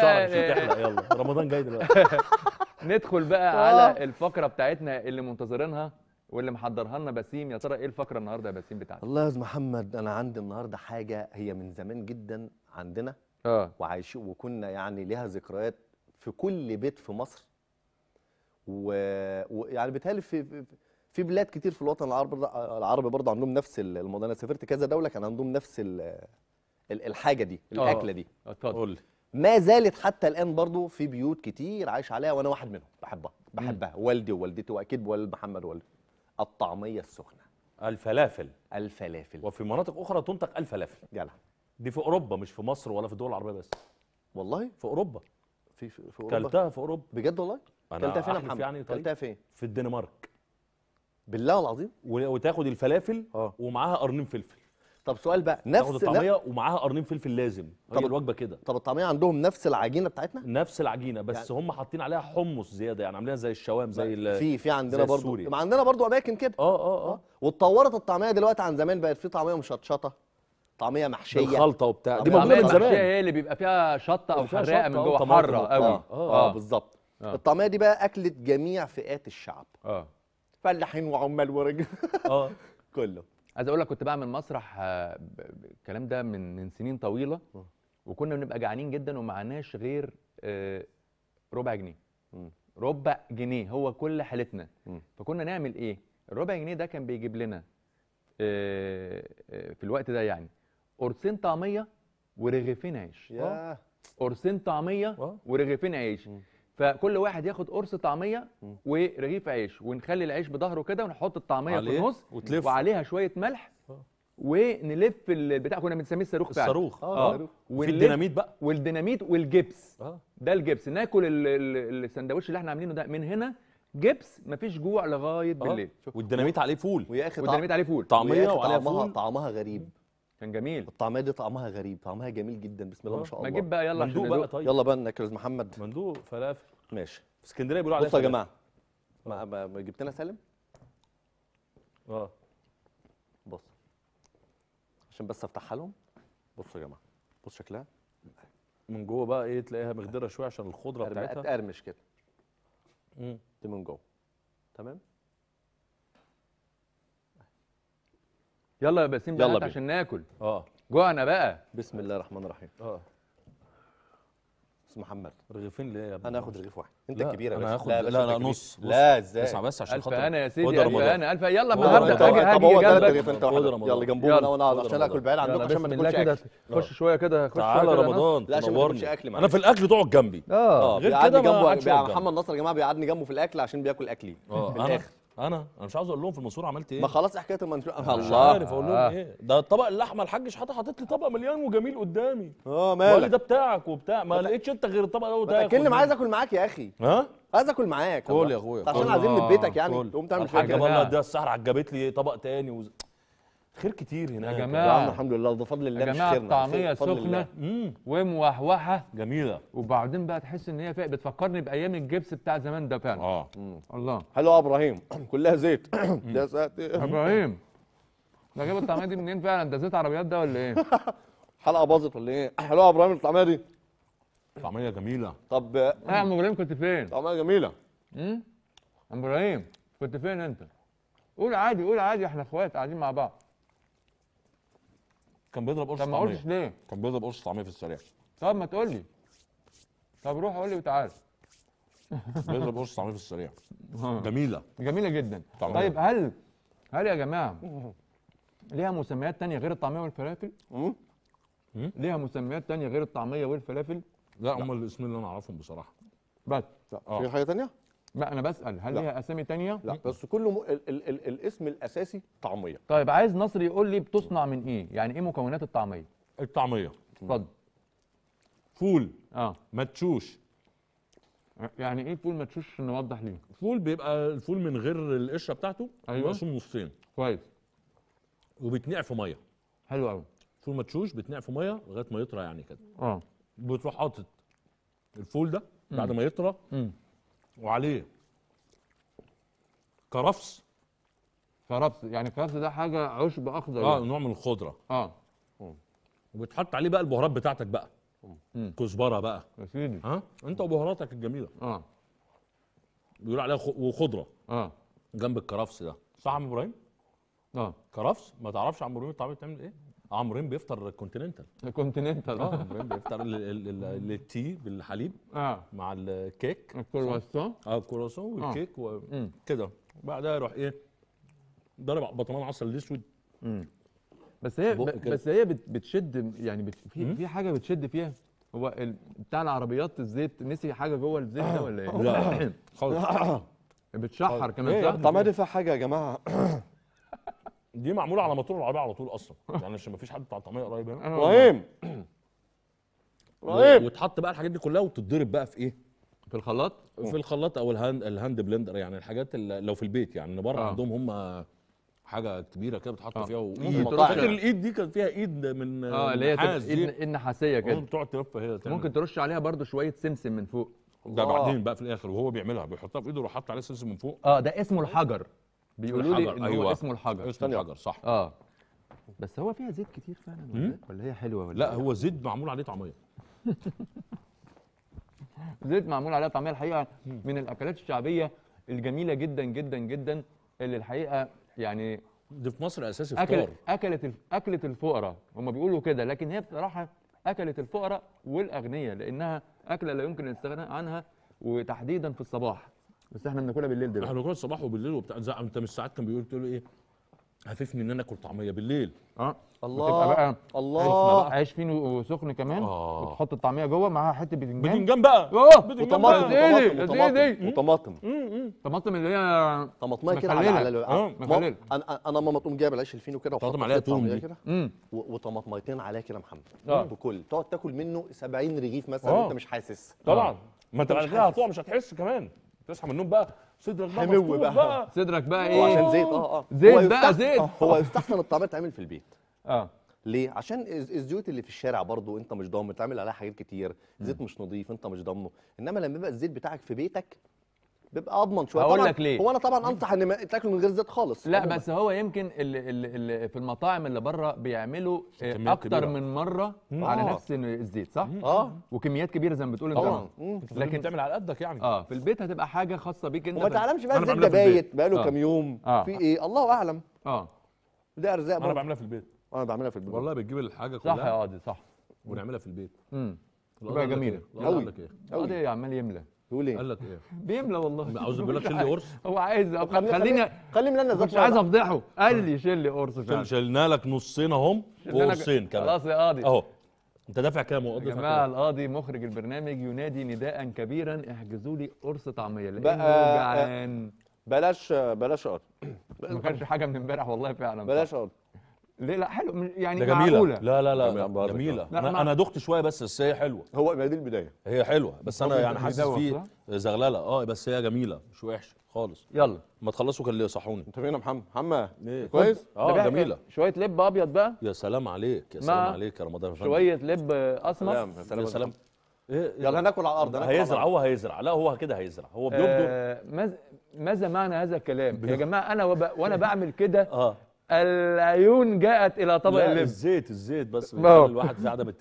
شعرك شو تحلق يلا رمضان جاي دلوقتي ندخل بقى على آه. الفقره بتاعتنا اللي منتظرينها واللي محضرها لنا بسيم يا ترى ايه الفقره النهارده يا بسيم بتاعتك والله يا استاذ محمد انا عندي النهارده حاجه هي من زمان جدا عندنا اه وعايش وكنا يعني ليها ذكريات في كل بيت في مصر ويعني و... يعني بيتهيألي في في بلاد كتير في الوطن العربي العربي برضه عندهم نفس الموضوع انا سافرت كذا دوله كان عندهم نفس الحاجه دي آه. الاكله دي اتفضل ما زالت حتى الان برضو في بيوت كتير عايش عليها وانا واحد منهم بحبها بحبها والدي ووالدتي واكيد والد محمد والدي الطعميه السخنه الفلافل الفلافل وفي مناطق اخرى تنطق الفلافل يلا دي في اوروبا مش في مصر ولا في الدول العربيه بس والله في اوروبا في في, في اوروبا كلتها في اوروبا بجد والله كلتها فين يا محمد يعني طيب. كلتها فين في الدنمارك بالله العظيم وتاخد الفلافل اه ومعاها قرنين فلفل طب سؤال بقى نفس الطعميه ومعاها قرنين فلفل لازم هي طب الوجبه كده طب الطعميه عندهم نفس العجينه بتاعتنا نفس العجينه بس يعني هم حاطين عليها حمص زياده يعني عاملينها زي الشوام زي في في عندنا برضو ما عندنا برضو اماكن كده آه،, اه اه اه واتطورت الطعميه دلوقتي عن زمان بقت في طعميه مشطشطه طعميه محشيه الخلطه وبتاع دي موجوده من زمان هي اللي بيبقى فيها شطه او حراقه من جوه حاره قوي آه. آه،, اه, آه, آه بالظبط آه. الطعميه دي بقى اكلت جميع فئات الشعب اه فلاحين وعمال ورجل اه كله عايز اقول لك كنت بعمل مسرح آه، الكلام ده من من سنين طويله وكنا بنبقى جعانين جدا ومعناش غير آه، ربع جنيه ربع جنيه هو كل حالتنا فكنا نعمل ايه الربع جنيه ده كان بيجيب لنا آه، في الوقت ده يعني قرصين طعميه ورغيفين عيش قرصين طعميه ورغيفين عيش فكل واحد ياخد قرص طعميه ورغيف عيش ونخلي العيش بظهره كده ونحط الطعميه في النص وتلف. وعليها شويه ملح ونلف البتاع كنا بنسميه الصاروخ فعلا الصاروخ اه, آه. وفي الديناميت بقى والديناميت والجبس آه. ده الجبس ناكل السندوتش اللي احنا عاملينه ده من هنا جبس مفيش جوع لغايه آه. بالليل آه. والديناميت عليه فول ويا اخي والديناميت عليه فول طعميه وعليها طعمها طعمها غريب كان جميل الطعميه دي طعمها غريب طعمها جميل جدا بسم الله ما آه، شاء الله ما جيب بقى يلا مندوق بقى طيب يلا بقى ناكل محمد مندوق فلافل ماشي في اسكندريه بيقولوا عليها بصوا يا جماعه ما, جبت لنا سالم اه بص عشان بس افتحها لهم بصوا يا جماعه بص شكلها من جوه بقى ايه تلاقيها مغدره شويه عشان الخضره بتاعتها تقرمش كده امم دي من جوه تمام يلا يا باسم بقى يلا بينا. عشان ناكل اه جوعنا بقى بسم الله الرحمن الرحيم اه بس محمد رغيفين ليه يا ابني انا هاخد رغيف واحد انت الكبير يا باشا هاخد لا, لا, نص لا ازاي اسمع بس عشان خاطر انا يا سيدي الف انا الف يلا ما هبدا هاجي طب هو ثلاث رغيف انت يلا جنبهم انا وانا عشان اكل بعيد عنكم عشان ما تاكلش كده خش شويه كده خش تعالى رمضان لا عشان ما تاكلش اكل انا في الاكل تقعد جنبي اه غير كده بيقعدني جنبه محمد نصر يا جماعه بيقعدني جنبه في الاكل عشان بياكل اكلي اه الاخر انا انا مش عاوز اقول لهم في المنصوره عملت ايه ما خلاص حكايه المنصوره الله مش عارف اقول لهم آه. ايه ده الطبق اللحمه الحاج شحاته حاطط لي طبق مليان وجميل قدامي اه مالك لي ده بتاعك وبتاع ما لقيتش انت غير الطبق ده وتاكل اكلني عايز اكل معاك يا اخي ها عايز اكل معاك قول يا اخويا عشان عايزين من بيتك يعني تقوم تعمل حاجه الحاجه والله ده السحر عجبت لي طبق تاني خير كتير هناك يا جماعه نعم، الحمد لله ده فضل الله يا جماعه الطعميه سخنه وموحوحه جميله وبعدين بقى تحس ان هي بتفكرني بايام الجبس بتاع زمان ده فعلا اه الله حلو يا ابراهيم كلها زيت يا ساتر ابراهيم ده جاب الطعميه دي منين فعلا ده زيت عربيات ده ولا ايه حلقه باظت ولا ايه حلو يا ابراهيم الطعميه دي طعميه جميله طب يا عم ابراهيم كنت فين طعميه جميله امم ابراهيم كنت فين انت قول عادي قول عادي احنا اخوات قاعدين مع بعض كان بيضرب قرص طب ما طعميه قلتش ليه؟ كان بيضرب قرص طعميه في السريع طب ما تقول لي طب روح قول لي وتعالى بيضرب قرص طعميه في السريع آه. جميله جميله جدا طعمية. طيب هل هل يا جماعه ليها مسميات تانية غير الطعميه والفلافل؟ ليها مسميات تانية غير الطعميه والفلافل؟ لا هم الاسمين اللي انا اعرفهم بصراحه بس في حاجه تانية؟ لا انا بسال هل ليها اسامي تانية لا بس كله م... ال... ال... ال... الاسم الاساسي طعميه طيب عايز نصر يقول لي بتصنع من ايه يعني ايه مكونات الطعميه الطعميه اتفضل فول اه متشوش يعني ايه فول متشوش نوضح ليه فول بيبقى الفول من غير القشره بتاعته ايوه مقسوم نصين كويس وبيتنقع في ميه حلو قوي فول متشوش بيتنقع في ميه لغايه ما يطرى يعني كده اه بتروح حاطط الفول ده بعد ما يطرى وعليه كرفس كرفس يعني كرفس ده حاجه عشب اخضر اه يعني. نوع من الخضره اه وبتحط عليه بقى البهارات بتاعتك بقى كزبره بقى يا سيدي ها انت وبهاراتك الجميله اه بيقول عليها وخضره اه جنب الكرفس ده صح يا عم ابراهيم اه كرفس ما تعرفش عم ابراهيم الطعميه بتعمل ايه عمرين بيفطر كونتيننتال كونتيننتال اه, آه. عمرين بيفطر التي بالحليب اه مع الكيك آه، الكرواسون اه الكرواسون والكيك وكده بعدها يروح ايه ضرب بطمان عسل الاسود بس هي بس هي بتشد يعني بت في في حاجه بتشد فيها هو بتاع العربيات الزيت نسي حاجه جوه الزيت ده ولا ايه؟ لا خالص بتشحر كمان إيه، صح؟ طب ما دي فيها حاجه يا جماعه دي معموله على موتور العربيه على طول اصلا يعني عشان مفيش حد بتاع الطعميه قريب هنا آه. ابراهيم ابراهيم وتحط بقى الحاجات دي كلها وتتضرب بقى في ايه؟ في الخلاط؟ في الخلاط او الهاند الهاند بلندر يعني الحاجات اللي لو في البيت يعني بره بره آه. عندهم هم حاجه كبيره كده بتحط آه. فيها وايد فاكر الايد دي كان فيها ايد من اه اللي هي ايد نحاسيه كده بتقعد تلف هي تعمل. ممكن ترش عليها برده شويه سمسم من فوق ده آه. بعدين بقى في الاخر وهو بيعملها بيحطها في ايده ويروح حاطط عليها سمسم من فوق اه ده اسمه الحجر بيقولوا لي ان هو أيوة. اسمه الحجر اسمه الحجر صح اه بس هو فيها زيت كتير فعلا ولا, هي حلوه ولا لا هو زيت معمول عليه طعميه زيت معمول عليه طعميه الحقيقه من الاكلات الشعبيه الجميله جدا جدا جدا اللي الحقيقه يعني دي في مصر اساسي فطار أكلت اكلت اكلت الفقراء هم بيقولوا كده لكن هي بصراحه اكلت الفقراء والاغنياء لانها اكله لا يمكن الاستغناء عنها وتحديدا في الصباح بس احنا بناكلها بالليل دلوقتي احنا بناكلها الصباح وبالليل وبتاع انت مش ساعات كان بيقول له ايه هففني ان انا اكل طعميه بالليل اه الله بقى الله عيش فين وسخن كمان آه. وتحط الطعميه جوه معاها حته بتنجان بتنجان بقى اه وطماطم ايه دي وطماطم طماطم اللي هي طماطميه كده على على آه، آه. مخلل. انا انا ماما تقوم جايب العيش الفينو كده وطماطم عليها توم كده وطماطميتين عليها كده يا محمد آه. بكل تقعد تاكل منه 70 رغيف مثلا انت مش حاسس طبعا ما انت بعد كده هتقع مش هتحس كمان تصحى من النوم بقى صدرك بقى مفتوح بقى. بقى صدرك بقى ايه عشان زيت اه اه زيت بقى آه، زيت هو يستحسن الطعميه تتعمل في البيت اه ليه؟ عشان الزيوت اللي في الشارع برضو انت مش ضامن تعمل عليها حاجات كتير، زيت مش نظيف انت مش ضامنه، انما لما يبقى الزيت بتاعك في بيتك بيبقى اضمن شويه هقول لك ليه هو انا طبعا انصح ان ما تاكله من غير زيت خالص لا بس هو يمكن اللي اللي في المطاعم اللي بره بيعملوا آه، اكتر من مره مم. على آه. نفس الزيت صح اه وكميات كبيره زي ما بتقول انت لكن بتعمل على قدك يعني اه في البيت هتبقى حاجه خاصه بيك انت وما تعلمش بقى الزيت ده بايت بقاله آه. كام يوم في ايه الله اعلم اه ده ارزاق انا بعملها في البيت انا بعملها في البيت والله بتجيب الحاجه كلها صح يا قاضي صح ونعملها في البيت امم جميله إيه؟ قوي إيه؟ قوي عمال يملى بيقول ايه؟ قال لك ايه؟ بيملى والله عاوز اقول لك شيل لي قرص؟ هو عايز خليني خليني ملنا مش عايز افضحه قال لي آه. شيل لي قرص فعلا شلنا لك نصين اهم وقرصين كمان خلاص يا قاضي اهو انت دافع كام يا جماعه القاضي مخرج البرنامج ينادي نداء كبيرا احجزوا لي قرص طعميه لانه جعان بلاش بلاش قرص ما كانش حاجه من امبارح والله فعلا بلاش قرص ليه لا حلو يعني ده جميله معقولة. لا لا لا جميلة, جميلة. لا انا, أنا دخت شويه بس بس هي حلوه هو ما دي البدايه هي حلوه بس انا يعني حاسس فيه زغلله اه بس هي جميله مش وحشه خالص يلا ما تخلصوا كان صحوني انت فين يا محمد محمد إيه؟ كويس اه, آه، جميله شويه لب ابيض بقى يا سلام عليك يا سلام عليك يا رمضان فندم شويه لب اسمر يا سلام يا سلام إيه يلا ناكل على الارض هيزرع هو هيزرع لا هو كده هيزرع هو بيبدو آه ماذا معنى هذا الكلام يا جماعه انا وب... وانا بعمل كده آه. العيون جاءت الى طبق اللب الزيت الزيت بس الواحد في عدم